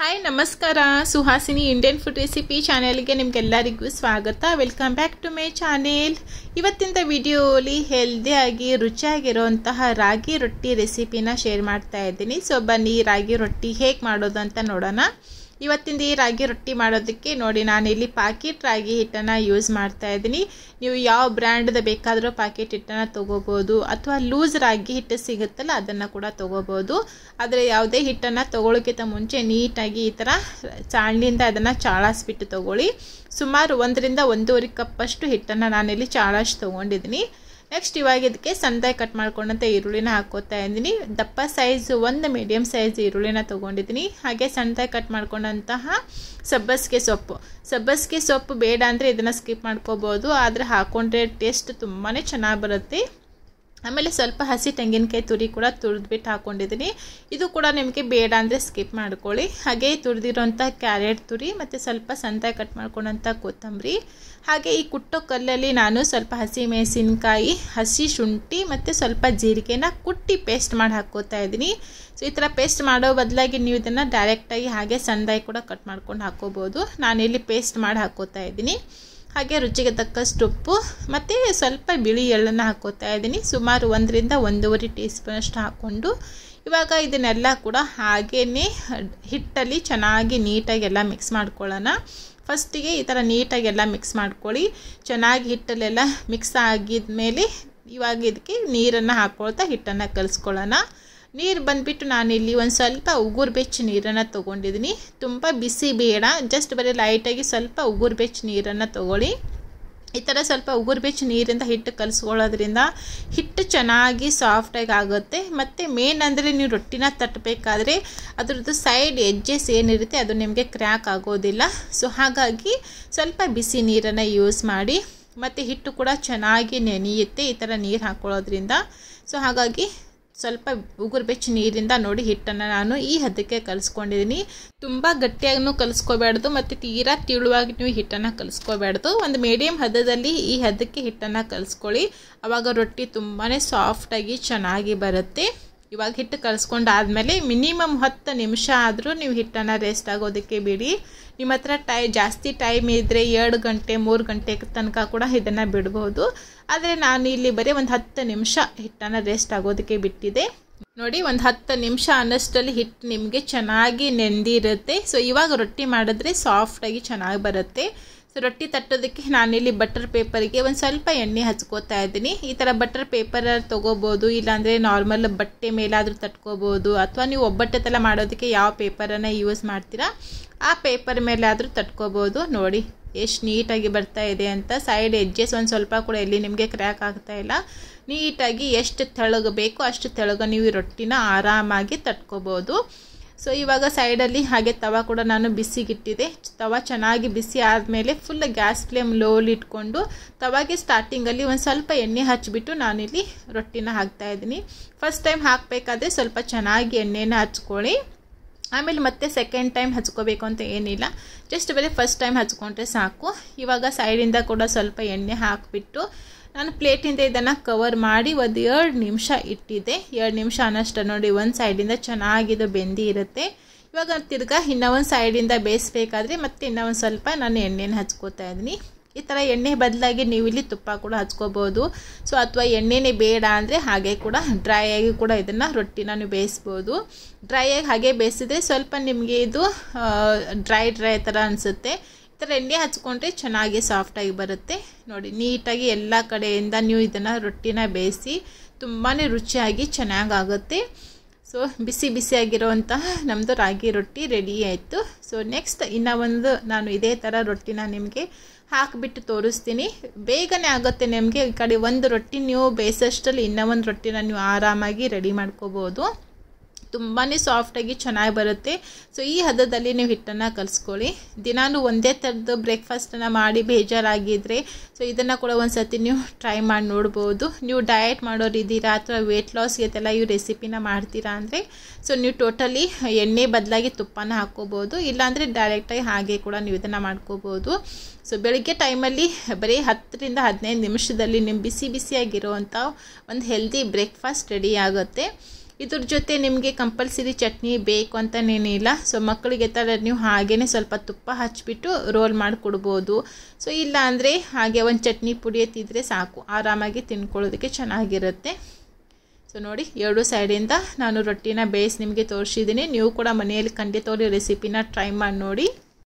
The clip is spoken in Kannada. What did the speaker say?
ಹಾಯ್ ನಮಸ್ಕಾರ ಸುಹಾಸಿನಿ ಇಂಡಿಯನ್ ಫುಡ್ ರೆಸಿಪಿ ಚಾನೆಲ್ಗೆ ನಿಮಗೆಲ್ಲರಿಗೂ ಸ್ವಾಗತ welcome back to my channel ಇವತ್ತಿನ ವಿಡಿಯೋಲಿ ಹೆಲ್ದಿಯಾಗಿ ರುಚಿಯಾಗಿರುವಂತಹ ರಾಗಿ ರೊಟ್ಟಿ ರೆಸಿಪಿನ ಶೇರ್ ಮಾಡ್ತಾ ಇದ್ದೀನಿ ಸೊ ಬನ್ನಿ ರಾಗಿ ರೊಟ್ಟಿ ಹೇಗೆ ಮಾಡೋದು ಅಂತ ನೋಡೋಣ ಇವತ್ತಿಂದ ಈ ರಾಗಿ ರೊಟ್ಟಿ ಮಾಡೋದಕ್ಕೆ ನೋಡಿ ನಾನು ಇಲ್ಲಿ ಪಾಕಿಟ್ ರಾಗಿ ಹಿಟ್ಟನ್ನು ಯೂಸ್ ಮಾಡ್ತಾ ಇದ್ದೀನಿ ನೀವು ಯಾವ ಬ್ರ್ಯಾಂಡ್ದ ಬೇಕಾದರೂ ಪಾಕೆಟ್ ಹಿಟ್ಟನ್ನು ತೊಗೋಬೋದು ಅಥವಾ ಲೂಸ್ ರಾಗಿ ಹಿಟ್ಟು ಸಿಗುತ್ತಲ್ಲ ಅದನ್ನು ಕೂಡ ತೊಗೋಬೋದು ಆದರೆ ಯಾವುದೇ ಹಿಟ್ಟನ್ನು ತೊಗೊಳೋಕ್ಕಿಂತ ಮುಂಚೆ ನೀಟಾಗಿ ಈ ಥರ ಚಾಳಿನಿಂದ ಅದನ್ನು ಚಾಳಾಸ್ಬಿಟ್ಟು ತೊಗೊಳ್ಳಿ ಸುಮಾರು ಒಂದರಿಂದ ಒಂದೂವರೆ ಕಪ್ಪಷ್ಟು ಹಿಟ್ಟನ್ನು ನಾನಿಲ್ಲಿ ಚಾಳಾಶ್ ತೊಗೊಂಡಿದ್ದೀನಿ ನೆಕ್ಸ್ಟ್ ಇವಾಗ ಇದಕ್ಕೆ ಸಣ್ಣದಾಗಿ ಕಟ್ ಮಾಡ್ಕೊಂಡಂಥ ಈರುಳ್ಳಿನ ಹಾಕೋತಾ ಇದ್ದೀನಿ ದಪ್ಪ ಸೈಜ್ ಒಂದು ಮೀಡಿಯಮ್ ಸೈಜ್ ಈರುಳ್ಳಿನ ತೊಗೊಂಡಿದ್ದೀನಿ ಹಾಗೆ ಸಣ್ಣದಾಗಿ ಕಟ್ ಮಾಡ್ಕೊಂಡಂತಹ ಸಬ್ಬಸ್ಗೆ ಸೊಪ್ಪು ಸಬ್ಬಸ್ಗೆ ಸೊಪ್ಪು ಬೇಡ ಅಂದರೆ ಇದನ್ನು ಸ್ಕಿಪ್ ಮಾಡ್ಕೋಬೋದು ಆದರೆ ಹಾಕ್ಕೊಂಡ್ರೆ ಟೇಸ್ಟ್ ತುಂಬಾ ಚೆನ್ನಾಗಿ ಬರುತ್ತೆ ಆಮೇಲೆ ಸ್ವಲ್ಪ ಹಸಿ ತೆಂಗಿನಕಾಯಿ ತುರಿ ಕೂಡ ತುರಿದ್ಬಿಟ್ಟು ಹಾಕ್ಕೊಂಡಿದ್ದೀನಿ ಇದು ಕೂಡ ನಿಮಗೆ ಬೇಡ ಅಂದರೆ ಸ್ಕಿಪ್ ಮಾಡ್ಕೊಳ್ಳಿ ಹಾಗೆ ತುರಿದಿರೋಂಥ ಕ್ಯಾರೆಟ್ ತುರಿ ಮತ್ತು ಸ್ವಲ್ಪ ಸಂತೆ ಕಟ್ ಮಾಡ್ಕೊಂಡಂಥ ಕೊತ್ತಂಬರಿ ಹಾಗೆ ಈ ಕುಟ್ಟೋ ಕಲ್ಲಲ್ಲಿ ನಾನು ಸ್ವಲ್ಪ ಹಸಿ ಮೆಣಸಿನ್ಕಾಯಿ ಹಸಿ ಶುಂಠಿ ಮತ್ತು ಸ್ವಲ್ಪ ಜೀರಿಗೆನ ಕುಟ್ಟಿ ಪೇಸ್ಟ್ ಮಾಡಿ ಹಾಕ್ಕೋತಾ ಇದ್ದೀನಿ ಸೊ ಈ ಥರ ಪೇಸ್ಟ್ ಮಾಡೋ ಬದಲಾಗಿ ನೀವು ಇದನ್ನು ಡೈರೆಕ್ಟಾಗಿ ಹಾಗೆ ಸಂದಾಯಿ ಕೂಡ ಕಟ್ ಮಾಡ್ಕೊಂಡು ಹಾಕ್ಕೋಬೋದು ನಾನಿಲ್ಲಿ ಪೇಸ್ಟ್ ಮಾಡಿ ಹಾಕ್ಕೋತಾ ಇದ್ದೀನಿ ಹಾಗೆ ರುಚಿಗೆ ತಕ್ಕಷ್ಟು ಉಪ್ಪು ಮತ್ತು ಸ್ವಲ್ಪ ಬಿಳಿ ಎಳ್ಳನ್ನು ಹಾಕೋತಾ ಇದ್ದೀನಿ ಸುಮಾರು ಒಂದರಿಂದ ಒಂದೂವರೆ ಟೀ ಸ್ಪೂನಷ್ಟು ಹಾಕ್ಕೊಂಡು ಇವಾಗ ಇದನ್ನೆಲ್ಲ ಕೂಡ ಹಾಗೇ ಹಿಟ್ಟಲ್ಲಿ ಚೆನ್ನಾಗಿ ನೀಟಾಗಿ ಎಲ್ಲ ಮಿಕ್ಸ್ ಮಾಡ್ಕೊಳ್ಳೋಣ ಫಸ್ಟಿಗೆ ಈ ಥರ ನೀಟಾಗಿ ಎಲ್ಲ ಮಿಕ್ಸ್ ಮಾಡ್ಕೊಳ್ಳಿ ಚೆನ್ನಾಗಿ ಹಿಟ್ಟಲ್ಲೆಲ್ಲ ಮಿಕ್ಸ್ ಆಗಿದ ಮೇಲೆ ಇವಾಗ ಇದಕ್ಕೆ ನೀರನ್ನು ಹಾಕ್ಕೊಳ್ತಾ ಹಿಟ್ಟನ್ನು ಕಲಿಸ್ಕೊಳ್ಳೋಣ ನೀರು ಬಂದುಬಿಟ್ಟು ನಾನಿಲ್ಲಿ ಒಂದು ಸ್ವಲ್ಪ ಉಗುರು ಬೆಚ್ಚ ನೀರನ್ನು ತೊಗೊಂಡಿದ್ದೀನಿ ತುಂಬ ಬಿಸಿ ಬೇಡ ಜಸ್ಟ್ ಬರೀ ಲೈಟಾಗಿ ಸ್ವಲ್ಪ ಉಗುರು ಬೆಚ್ಚ ನೀರನ್ನು ತೊಗೊಳ್ಳಿ ಈ ಥರ ಸ್ವಲ್ಪ ಉಗುರು ಬೆಚ್ಚ ನೀರಿಂದ ಹಿಟ್ಟು ಕಲಿಸ್ಕೊಳ್ಳೋದ್ರಿಂದ ಹಿಟ್ಟು ಚೆನ್ನಾಗಿ ಸಾಫ್ಟಾಗಿ ಆಗುತ್ತೆ ಮತ್ತು ಮೇನ್ ಅಂದರೆ ನೀವು ರೊಟ್ಟಿನ ತಟ್ಟಬೇಕಾದ್ರೆ ಅದರದ್ದು ಸೈಡ್ ಎಜ್ಜೆಸ್ ಏನಿರುತ್ತೆ ಅದು ನಿಮಗೆ ಕ್ರ್ಯಾಕ್ ಆಗೋದಿಲ್ಲ ಸೊ ಹಾಗಾಗಿ ಸ್ವಲ್ಪ ಬಿಸಿ ನೀರನ್ನು ಯೂಸ್ ಮಾಡಿ ಮತ್ತು ಹಿಟ್ಟು ಕೂಡ ಚೆನ್ನಾಗಿ ನೆನೆಯುತ್ತೆ ಈ ಥರ ನೀರು ಹಾಕ್ಕೊಳ್ಳೋದ್ರಿಂದ ಸೊ ಹಾಗಾಗಿ ಸ್ವಲ್ಪ ಉಗುರು ಬೆಚ್ಚ ನೀರಿಂದ ನೋಡಿ ಹಿಟ್ಟನ್ನು ನಾನು ಈ ಹದಕ್ಕೆ ಕಲಿಸ್ಕೊಂಡಿದ್ದೀನಿ ತುಂಬ ಗಟ್ಟಿಯಾಗೂ ಕಲಿಸ್ಕೋಬಾರ್ದು ಮತ್ತು ತೀರಾ ತಿಳುವಾಗಿ ನೀವು ಹಿಟ್ಟನ್ನು ಕಲಿಸ್ಕೋಬಾರ್ದು ಒಂದು ಮೀಡಿಯಮ್ ಹದದಲ್ಲಿ ಈ ಹದಕ್ಕೆ ಹಿಟ್ಟನ್ನು ಕಲಿಸ್ಕೊಳ್ಳಿ ಆವಾಗ ರೊಟ್ಟಿ ತುಂಬಾ ಸಾಫ್ಟಾಗಿ ಚೆನ್ನಾಗಿ ಬರುತ್ತೆ ಇವಾಗ ಹಿಟ್ಟು ಆದಮೇಲೆ ಮಿನಿಮಮ್ ಹತ್ತು ನಿಮಿಷ ಆದರೂ ನೀವು ಹಿಟ್ಟನ್ನು ರೆಸ್ಟ್ ಆಗೋದಕ್ಕೆ ಬಿಡಿ ನಿಮ್ಮ ಹತ್ರ ಟೈ ಜಾಸ್ತಿ ಟೈಮ್ ಇದ್ದರೆ ಎರಡು ಗಂಟೆ ಮೂರು ಗಂಟೆ ತನಕ ಕೂಡ ಇದನ್ನು ಬಿಡ್ಬೋದು ಆದರೆ ನಾನು ಇಲ್ಲಿ ಬರೀ ಒಂದು ಹತ್ತು ನಿಮಿಷ ಹಿಟ್ಟನ್ನು ರೆಸ್ಟ್ ಆಗೋದಕ್ಕೆ ಬಿಟ್ಟಿದೆ ನೋಡಿ ಒಂದು ಹತ್ತು ನಿಮಿಷ ಅನ್ನಷ್ಟಲ್ಲಿ ಹಿಟ್ಟು ನಿಮಗೆ ಚೆನ್ನಾಗಿ ನೆಂದಿರುತ್ತೆ ಸೊ ಇವಾಗ ರೊಟ್ಟಿ ಮಾಡಿದ್ರೆ ಸಾಫ್ಟಾಗಿ ಚೆನ್ನಾಗಿ ಬರುತ್ತೆ ಸೊ ರೊಟ್ಟಿ ತಟ್ಟೋದಕ್ಕೆ ನಾನಿಲ್ಲಿ ಬಟರ್ ಪೇಪರ್ಗೆ ಒಂದು ಸ್ವಲ್ಪ ಎಣ್ಣೆ ಹಚ್ಕೋತಾ ಇದ್ದೀನಿ ಈ ಥರ ಬಟರ್ ಪೇಪರ್ ತೊಗೋಬೋದು ಇಲ್ಲಾಂದರೆ ನಾರ್ಮಲ್ ಬಟ್ಟೆ ಮೇಲಾದರೂ ತಟ್ಕೋಬೋದು ಅಥವಾ ನೀವು ಒಬ್ಬಟ್ಟೆ ತಲೆ ಮಾಡೋದಕ್ಕೆ ಯಾವ ಪೇಪರನ್ನು ಯೂಸ್ ಮಾಡ್ತೀರಾ ಆ ಪೇಪರ್ ಮೇಲಾದರೂ ತಟ್ಕೋಬೋದು ನೋಡಿ ಎಷ್ಟು ನೀಟಾಗಿ ಬರ್ತಾ ಇದೆ ಅಂತ ಸೈಡ್ ಎಡ್ಜಸ್ ಒಂದು ಸ್ವಲ್ಪ ಕೂಡ ಎಲ್ಲಿ ನಿಮಗೆ ಕ್ರ್ಯಾಕ್ ಆಗ್ತಾ ಇಲ್ಲ ನೀಟಾಗಿ ಎಷ್ಟು ತೆಳಗಬೇಕು ಅಷ್ಟು ತೆಳಗ ನೀವು ರೊಟ್ಟಿನ ಆರಾಮಾಗಿ ತಟ್ಕೋಬೋದು ಸೊ ಇವಾಗ ಸೈಡಲ್ಲಿ ಹಾಗೆ ತವ ಕೂಡ ನಾನು ಬಿಸಿಗಿಟ್ಟಿದೆ ತವ ಚೆನ್ನಾಗಿ ಬಿಸಿ ಆದಮೇಲೆ ಫುಲ್ ಗ್ಯಾಸ್ ಫ್ಲೇಮ್ ಇಟ್ಕೊಂಡು ತವಾಗೆ ಸ್ಟಾರ್ಟಿಂಗಲ್ಲಿ ಒಂದು ಸ್ವಲ್ಪ ಎಣ್ಣೆ ಹಚ್ಚಿಬಿಟ್ಟು ನಾನಿಲ್ಲಿ ರೊಟ್ಟಿನ ಹಾಕ್ತಾಯಿದ್ದೀನಿ ಫಸ್ಟ್ ಟೈಮ್ ಹಾಕಬೇಕಾದ್ರೆ ಸ್ವಲ್ಪ ಚೆನ್ನಾಗಿ ಎಣ್ಣೆನ ಹಚ್ಕೊಳ್ಳಿ ಆಮೇಲೆ ಮತ್ತೆ ಸೆಕೆಂಡ್ ಟೈಮ್ ಹಚ್ಕೋಬೇಕು ಅಂತ ಏನಿಲ್ಲ ಜಸ್ಟ್ ಬರೀ ಫಸ್ಟ್ ಟೈಮ್ ಹಚ್ಕೊಂಡ್ರೆ ಸಾಕು ಇವಾಗ ಸೈಡಿಂದ ಕೂಡ ಸ್ವಲ್ಪ ಎಣ್ಣೆ ಹಾಕಿಬಿಟ್ಟು ನಾನು ಪ್ಲೇಟಿಂದ ಇದನ್ನು ಕವರ್ ಮಾಡಿ ಒಂದು ಎರಡು ನಿಮಿಷ ಇಟ್ಟಿದ್ದೆ ಎರಡು ನಿಮಿಷ ಅನ್ನಷ್ಟು ನೋಡಿ ಒಂದು ಸೈಡಿಂದ ಚೆನ್ನಾಗಿದು ಬೆಂದಿ ಇರುತ್ತೆ ಇವಾಗ ತಿರ್ಗಾ ಇನ್ನೊಂದು ಸೈಡಿಂದ ಬೇಯಿಸ್ಬೇಕಾದ್ರೆ ಮತ್ತೆ ಇನ್ನೊಂದು ಸ್ವಲ್ಪ ನಾನು ಎಣ್ಣೆನ ಹಚ್ಕೋತಾ ಇದ್ದೀನಿ ಈ ಥರ ಎಣ್ಣೆ ಬದಲಾಗಿ ನೀವು ಇಲ್ಲಿ ತುಪ್ಪ ಕೂಡ ಹಚ್ಕೋಬೋದು ಸೊ ಅಥವಾ ಎಣ್ಣೆನೇ ಬೇಡ ಅಂದರೆ ಹಾಗೆ ಕೂಡ ಡ್ರೈ ಆಗಿ ಕೂಡ ಇದನ್ನು ರೊಟ್ಟಿನ ನೀವು ಬೇಯಿಸ್ಬೋದು ಡ್ರೈ ಆಗಿ ಹಾಗೆ ಬೇಯಿಸಿದ್ರೆ ಸ್ವಲ್ಪ ನಿಮಗೆ ಇದು ಡ್ರೈ ಡ್ರೈ ಥರ ಅನಿಸುತ್ತೆ ಈ ಥರ ಎಣ್ಣೆ ಹಚ್ಕೊಂಡ್ರೆ ಚೆನ್ನಾಗಿ ಸಾಫ್ಟಾಗಿ ಬರುತ್ತೆ ನೋಡಿ ನೀಟಾಗಿ ಎಲ್ಲ ಕಡೆಯಿಂದ ನೀವು ಇದನ್ನು ರೊಟ್ಟಿನ ಬೇಯಿಸಿ ತುಂಬಾ ರುಚಿಯಾಗಿ ಚೆನ್ನಾಗಾಗುತ್ತೆ ಸೊ ಬಿಸಿ ಬಿಸಿಯಾಗಿರೋವಂತಹ ನಮ್ಮದು ರಾಗಿ ರೊಟ್ಟಿ ರೆಡಿ ಆಯಿತು ಸೊ ನೆಕ್ಸ್ಟ್ ಇನ್ನು ಒಂದು ನಾನು ಇದೇ ಥರ ರೊಟ್ಟಿನ ನಿಮಗೆ ಹಾಕಿಬಿಟ್ಟು ತೋರಿಸ್ತೀನಿ ಬೇಗನೆ ಆಗುತ್ತೆ ನಿಮಗೆ ಈ ಕಡೆ ಒಂದು ರೊಟ್ಟಿ ನೀವು ಬೇಯಿಸೋಷ್ಟರಲ್ಲಿ ಇನ್ನೂ ಒಂದು ರೊಟ್ಟಿನ ನೀವು ಆರಾಮಾಗಿ ರೆಡಿ ಮಾಡ್ಕೋಬೋದು ತುಂಬಾ ಸಾಫ್ಟಾಗಿ ಚೆನ್ನಾಗಿ ಬರುತ್ತೆ ಸೊ ಈ ಹದದಲ್ಲಿ ನೀವು ಹಿಟ್ಟನ್ನು ಕಲಿಸ್ಕೊಳ್ಳಿ ದಿನಾನು ಒಂದೇ ಥರದ್ದು ಬ್ರೇಕ್ಫಾಸ್ಟನ್ನು ಮಾಡಿ ಬೇಜಾರಾಗಿದ್ದರೆ ಸೊ ಇದನ್ನು ಕೂಡ ಒಂದು ಸರ್ತಿ ನೀವು ಟ್ರೈ ಮಾಡಿ ನೋಡ್ಬೋದು ನೀವು ಡಯಟ್ ಮಾಡೋರಿದ್ದೀರಾ ಅಥವಾ ವೆಯ್ಟ್ ಲಾಸ್ಗೆಲ್ಲ ಈ ರೆಸಿಪಿನ ಮಾಡ್ತೀರಾ ಅಂದರೆ ಸೊ ನೀವು ಟೋಟಲಿ ಎಣ್ಣೆ ಬದಲಾಗಿ ತುಪ್ಪನ ಹಾಕ್ಕೋಬೋದು ಇಲ್ಲಾಂದರೆ ಡೈರೆಕ್ಟಾಗಿ ಹಾಗೆ ಕೂಡ ನೀವು ಇದನ್ನು ಮಾಡ್ಕೋಬೋದು ಸೊ ಬೆಳಗ್ಗೆ ಟೈಮಲ್ಲಿ ಬರೀ ಹತ್ತರಿಂದ ಹದಿನೈದು ನಿಮಿಷದಲ್ಲಿ ನಿಮ್ಮ ಬಿಸಿ ಬಿಸಿಯಾಗಿರೋವಂಥ ಒಂದು ಹೆಲ್ದಿ ಬ್ರೇಕ್ಫಾಸ್ಟ್ ರೆಡಿ ಆಗುತ್ತೆ ಇದ್ರ ಜೊತೆ ನಿಮಗೆ ಕಂಪಲ್ಸರಿ ಚಟ್ನಿ ಬೇಕು ಅಂತನೇನಿಲ್ಲ ಸೊ ಮಕ್ಕಳಿಗೆ ಥರ ನೀವು ಹಾಗೇ ಸ್ವಲ್ಪ ತುಪ್ಪ ಹಚ್ಚಿಬಿಟ್ಟು ರೋಲ್ ಮಾಡಿ ಸೊ ಇಲ್ಲ ಅಂದರೆ ಹಾಗೆ ಒಂದು ಚಟ್ನಿ ಪುಡಿ ಎತ್ತಿದ್ರೆ ಸಾಕು ಆರಾಮಾಗಿ ತಿನ್ಕೊಳ್ಳೋದಕ್ಕೆ ಚೆನ್ನಾಗಿರುತ್ತೆ ಸೊ ನೋಡಿ ಎರಡು ಸೈಡಿಂದ ನಾನು ರೊಟ್ಟಿನ ಬೇಯಿಸಿ ನಿಮಗೆ ತೋರಿಸಿದ್ದೀನಿ ನೀವು ಕೂಡ ಮನೆಯಲ್ಲಿ ಖಂಡಿತ ರೆಸಿಪಿನ ಟ್ರೈ ಮಾಡಿ ನೋಡಿ